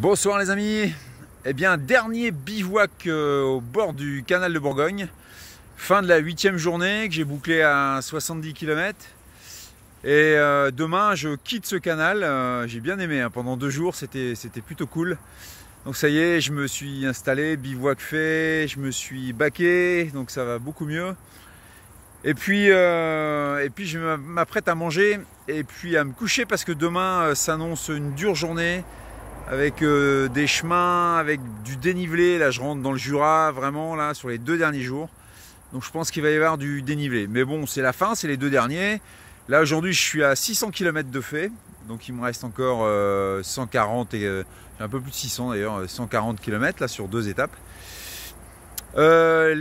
Bonsoir les amis. Eh bien, dernier bivouac euh, au bord du canal de Bourgogne. Fin de la huitième journée que j'ai bouclé à 70 km. Et euh, demain, je quitte ce canal. Euh, j'ai bien aimé. Hein. Pendant deux jours, c'était plutôt cool. Donc ça y est, je me suis installé, bivouac fait, je me suis baqué, donc ça va beaucoup mieux. Et puis, et puis je m'apprête à manger et puis à me coucher parce que demain s'annonce une dure journée avec euh, des chemins, avec du dénivelé. Là, je rentre dans le Jura vraiment là sur les deux derniers jours. Donc je pense qu'il va y avoir du dénivelé. Mais bon, c'est la fin, c'est les deux derniers. Là aujourd'hui, je suis à 600 km de fait. Donc il me reste encore 140 euh, et euh, un peu plus de 600 d'ailleurs, 140 km là sur deux étapes. une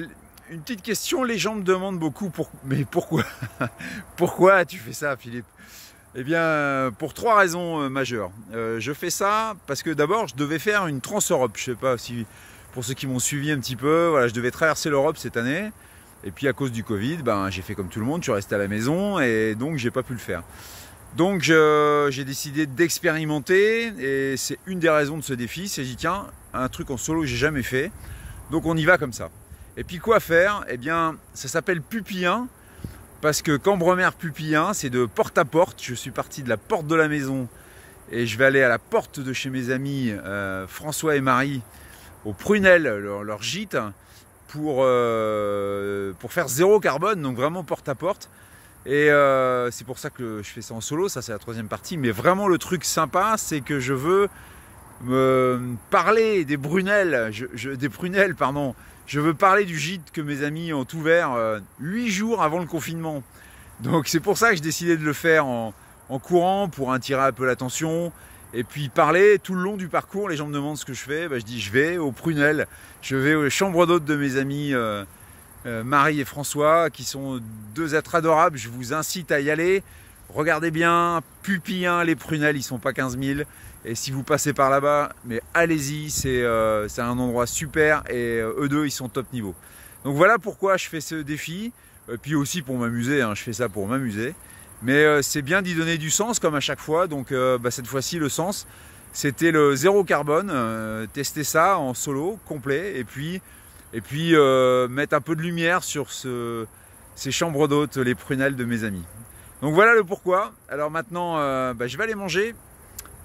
petite question, les gens me demandent beaucoup, pour... mais pourquoi Pourquoi tu fais ça Philippe eh bien, pour trois raisons euh, majeures. Euh, je fais ça parce que d'abord, je devais faire une Trans-Europe. Je ne sais pas si, pour ceux qui m'ont suivi un petit peu, voilà, je devais traverser l'Europe cette année. Et puis à cause du Covid, ben, j'ai fait comme tout le monde, je suis resté à la maison et donc j'ai pas pu le faire. Donc j'ai décidé d'expérimenter et c'est une des raisons de ce défi, c'est dit tiens, un truc en solo que j'ai jamais fait. Donc on y va comme ça. Et puis quoi faire Eh bien ça s'appelle Pupillin parce que Cambremer Pupillin, c'est de porte à porte. Je suis parti de la porte de la maison et je vais aller à la porte de chez mes amis euh, François et Marie au Prunel, leur, gîte, pour, euh, pour faire zéro carbone, donc vraiment porte à porte. Et euh, c'est pour ça que je fais ça en solo, ça c'est la troisième partie. Mais vraiment le truc sympa, c'est que je veux me parler des prunelles, je, des prunelles, pardon. Je veux parler du gîte que mes amis ont ouvert euh, huit jours avant le confinement. Donc c'est pour ça que j'ai décidé de le faire en, courant pour attirer un peu l'attention. Et puis parler tout le long du parcours, les gens me demandent ce que je fais. Bah, je dis je vais aux prunelles, je vais aux chambres d'hôtes de mes amis euh, euh, Marie et François, qui sont deux êtres adorables. Je vous incite à y aller regardez bien, Pupillin, les prunelles, ils sont pas 15 000. Et si vous passez par là-bas, mais allez-y, c'est euh, un endroit super et euh, eux deux, ils sont top niveau. Donc voilà pourquoi je fais ce défi, euh, puis aussi pour m'amuser, hein, je fais ça pour m'amuser. Mais c'est bien d'y donner du sens comme à chaque fois, donc bah, cette fois-ci le sens, c'était le zéro carbone, tester ça en solo, complet, et puis, et puis mettre un peu de lumière sur ces chambres d'hôtes, les prunelles de mes amis. Donc voilà le pourquoi. Alors maintenant, euh, bah, je vais aller manger.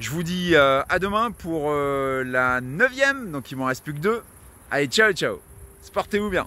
Je vous dis euh, à demain pour euh, la neuvième. Donc il m'en reste plus que deux. Allez, ciao, ciao. Sportez-vous bien.